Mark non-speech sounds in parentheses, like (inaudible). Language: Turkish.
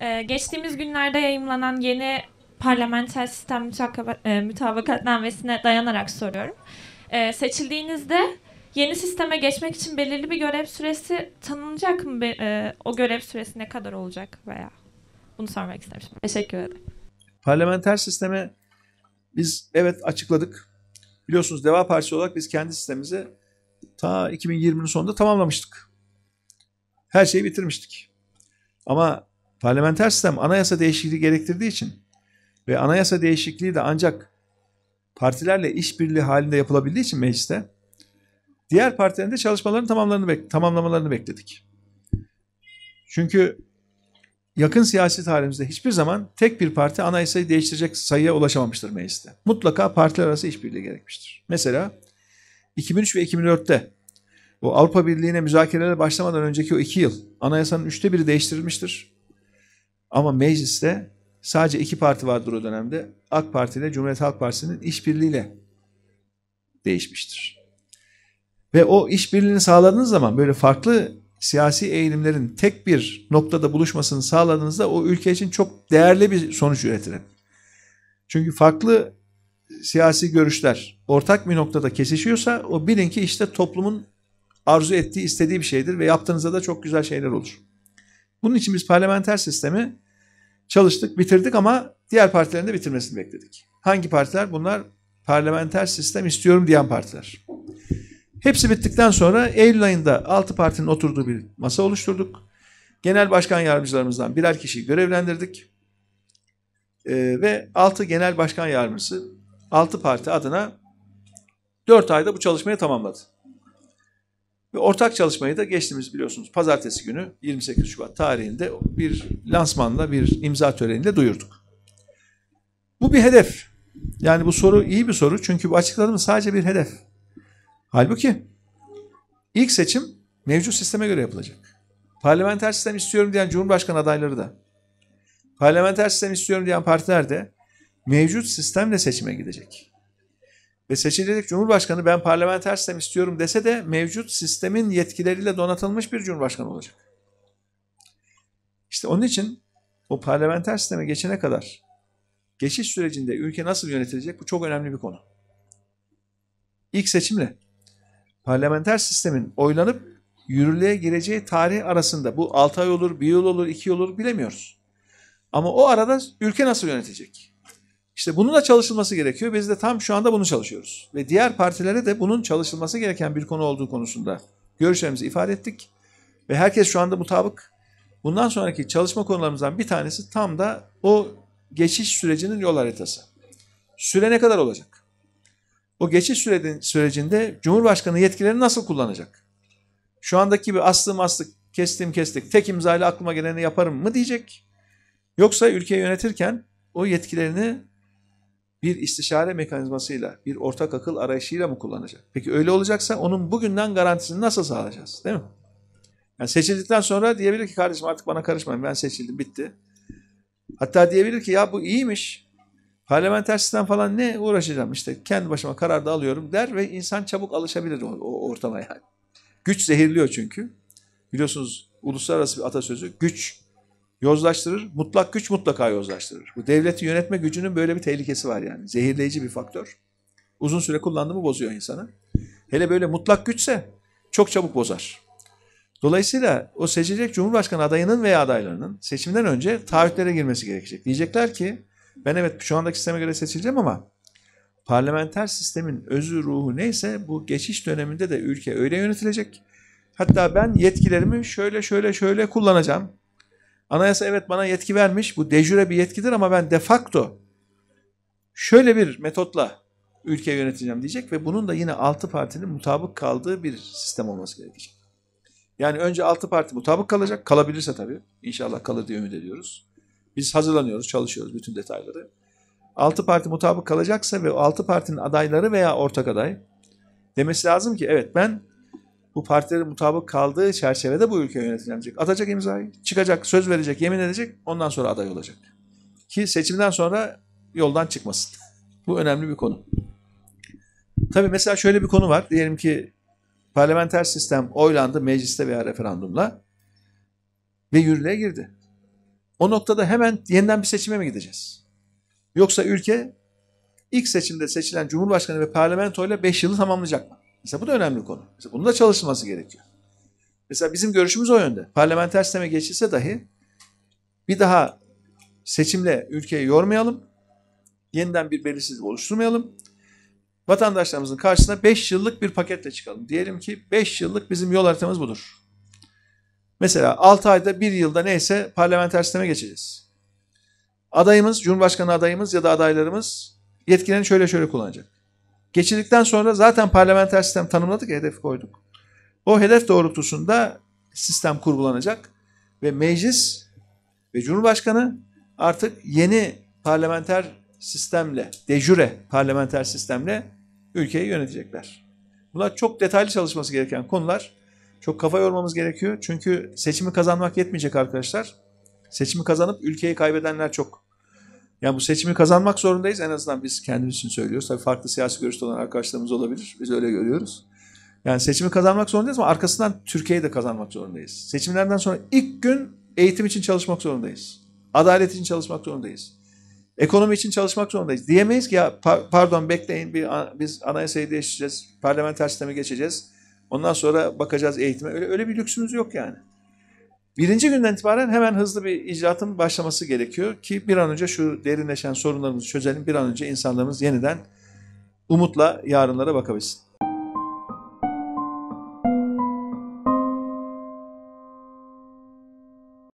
Ee, geçtiğimiz günlerde yayımlanan yeni parlamenter sistem mütavaka, e, mütabakatnamesine dayanarak soruyorum. Ee, seçildiğinizde yeni sisteme geçmek için belirli bir görev süresi tanınacak mı? Be, e, o görev süresi ne kadar olacak veya bunu sormak istemiştim. Teşekkür ederim. Parlamenter sisteme biz evet açıkladık. Biliyorsunuz Deva Partisi olarak biz kendi sistemimizi ta 2020'nin sonunda tamamlamıştık. Her şeyi bitirmiştik. Ama Parlamenter sistem anayasa değişikliği gerektirdiği için ve anayasa değişikliği de ancak partilerle işbirliği halinde yapılabildiği için mecliste diğer partilerin de çalışmalarını tamamlarını tamamlamalarını bekledik. Çünkü yakın siyasi tarihimizde hiçbir zaman tek bir parti anayasayı değiştirecek sayıya ulaşamamıştır mecliste. Mutlaka partiler arası işbirliği gerekmiştir. Mesela 2003 ve 2004'te bu Avrupa Birliği'ne müzakerelere başlamadan önceki o iki yıl anayasanın üçte biri değiştirilmiştir. Ama mecliste sadece iki parti vardır o dönemde. AK Parti ile Cumhuriyet Halk Partisi'nin işbirliğiyle değişmiştir. Ve o işbirliğini sağladığınız zaman böyle farklı siyasi eğilimlerin tek bir noktada buluşmasını sağladığınızda o ülke için çok değerli bir sonuç üretilir. Çünkü farklı siyasi görüşler ortak bir noktada kesişiyorsa o bilin ki işte toplumun arzu ettiği, istediği bir şeydir ve yaptığınızda da çok güzel şeyler olur. Bunun için biz parlamenter sistemi çalıştık, bitirdik ama diğer partilerin de bitirmesini bekledik. Hangi partiler? Bunlar parlamenter sistem istiyorum diyen partiler. Hepsi bittikten sonra Eylül ayında 6 partinin oturduğu bir masa oluşturduk. Genel başkan yardımcılarımızdan birer kişiyi görevlendirdik. Ee, ve 6 genel başkan yardımcısı 6 parti adına 4 ayda bu çalışmayı tamamladı. Ve ortak çalışmayı da geçtiğimiz biliyorsunuz pazartesi günü 28 Şubat tarihinde bir lansmanla bir imza töreninde duyurduk. Bu bir hedef. Yani bu soru iyi bir soru çünkü bu açıkladığımız sadece bir hedef. Halbuki ilk seçim mevcut sisteme göre yapılacak. Parlamenter sistem istiyorum diyen Cumhurbaşkanı adayları da, parlamenter sistem istiyorum diyen partiler de mevcut sistemle seçime gidecek ve seçilecek Cumhurbaşkanı ben parlamenter sistem istiyorum dese de mevcut sistemin yetkileriyle donatılmış bir Cumhurbaşkanı olacak. İşte onun için o parlamenter sisteme geçene kadar geçiş sürecinde ülke nasıl yönetilecek bu çok önemli bir konu. İlk seçimle parlamenter sistemin oylanıp yürürlüğe gireceği tarih arasında bu 6 ay olur, 1 yıl olur, 2 yıl olur bilemiyoruz. Ama o arada ülke nasıl yönetecek? İşte bunun da çalışılması gerekiyor. Biz de tam şu anda bunu çalışıyoruz. Ve diğer partilere de bunun çalışılması gereken bir konu olduğu konusunda görüşlerimizi ifade ettik. Ve herkes şu anda mutabık. Bundan sonraki çalışma konularımızdan bir tanesi tam da o geçiş sürecinin yol haritası. Süre ne kadar olacak? O geçiş sürecinde Cumhurbaşkanı yetkilerini nasıl kullanacak? Şu andaki bir aslım aslık, kestim kestik, tek imzayla aklıma geleni yaparım mı diyecek? Yoksa ülkeyi yönetirken o yetkilerini bir istişare mekanizmasıyla, bir ortak akıl arayışıyla mı kullanacak? Peki öyle olacaksa onun bugünden garantisini nasıl sağlayacağız? Değil mi? Yani seçildikten sonra diyebilir ki kardeşim artık bana karışmayın ben seçildim bitti. Hatta diyebilir ki ya bu iyiymiş. Parlamenter sistem falan ne uğraşacağım işte kendi başıma karar da alıyorum der ve insan çabuk alışabilir o, o ortama yani. Güç zehirliyor çünkü. Biliyorsunuz uluslararası bir atasözü güç yozlaştırır. Mutlak güç mutlaka yozlaştırır. Bu devleti yönetme gücünün böyle bir tehlikesi var yani. Zehirleyici bir faktör. Uzun süre kullandı mı bozuyor insanı. Hele böyle mutlak güçse çok çabuk bozar. Dolayısıyla o seçilecek Cumhurbaşkanı adayının veya adaylarının seçimden önce taahhütlere girmesi gerekecek. Diyecekler ki ben evet şu andaki sisteme göre seçileceğim ama parlamenter sistemin özü ruhu neyse bu geçiş döneminde de ülke öyle yönetilecek. Hatta ben yetkilerimi şöyle şöyle şöyle kullanacağım. Anayasa evet bana yetki vermiş. Bu dejüre bir yetkidir ama ben de facto şöyle bir metotla ülke yöneteceğim diyecek ve bunun da yine altı partinin mutabık kaldığı bir sistem olması gerekecek. Yani önce altı parti mutabık kalacak. Kalabilirse tabii. İnşallah kalır diye ümit ediyoruz. Biz hazırlanıyoruz, çalışıyoruz bütün detayları. Altı parti mutabık kalacaksa ve altı partinin adayları veya ortak aday demesi lazım ki evet ben bu partilerin mutabık kaldığı çerçevede bu ülke yönetilecek. Atacak imzayı, çıkacak, söz verecek, yemin edecek, ondan sonra aday olacak. Ki seçimden sonra yoldan çıkmasın. (laughs) bu önemli bir konu. Tabii mesela şöyle bir konu var. Diyelim ki parlamenter sistem oylandı mecliste veya referandumla ve yürürlüğe girdi. O noktada hemen yeniden bir seçime mi gideceğiz? Yoksa ülke ilk seçimde seçilen Cumhurbaşkanı ve parlamentoyla 5 yılı tamamlayacak mı? Mesela bu da önemli konu. Mesela bunun da çalışılması gerekiyor. Mesela bizim görüşümüz o yönde. Parlamenter sisteme geçilse dahi bir daha seçimle ülkeyi yormayalım. Yeniden bir belirsizlik oluşturmayalım. Vatandaşlarımızın karşısına 5 yıllık bir paketle çıkalım. Diyelim ki 5 yıllık bizim yol haritamız budur. Mesela 6 ayda 1 yılda neyse parlamenter sisteme geçeceğiz. Adayımız, Cumhurbaşkanı adayımız ya da adaylarımız yetkilerini şöyle şöyle kullanacak. Geçirdikten sonra zaten parlamenter sistem tanımladık hedef koyduk. O hedef doğrultusunda sistem kurgulanacak ve meclis ve Cumhurbaşkanı artık yeni parlamenter sistemle, dejüre parlamenter sistemle ülkeyi yönetecekler. Bunlar çok detaylı çalışması gereken konular. Çok kafa yormamız gerekiyor. Çünkü seçimi kazanmak yetmeyecek arkadaşlar. Seçimi kazanıp ülkeyi kaybedenler çok. Yani bu seçimi kazanmak zorundayız. En azından biz kendimiz için söylüyoruz. Tabii farklı siyasi görüşte olan arkadaşlarımız olabilir. Biz öyle görüyoruz. Yani seçimi kazanmak zorundayız ama arkasından Türkiye'yi de kazanmak zorundayız. Seçimlerden sonra ilk gün eğitim için çalışmak zorundayız. Adalet için çalışmak zorundayız. Ekonomi için çalışmak zorundayız. Diyemeyiz ki ya pardon bekleyin bir biz anayasayı değiştireceğiz, parlamenter sisteme geçeceğiz. Ondan sonra bakacağız eğitime. Öyle öyle bir lüksümüz yok yani. Birinci günden itibaren hemen hızlı bir icraatın başlaması gerekiyor ki bir an önce şu derinleşen sorunlarımızı çözelim, bir an önce insanlarımız yeniden umutla yarınlara bakabilsin.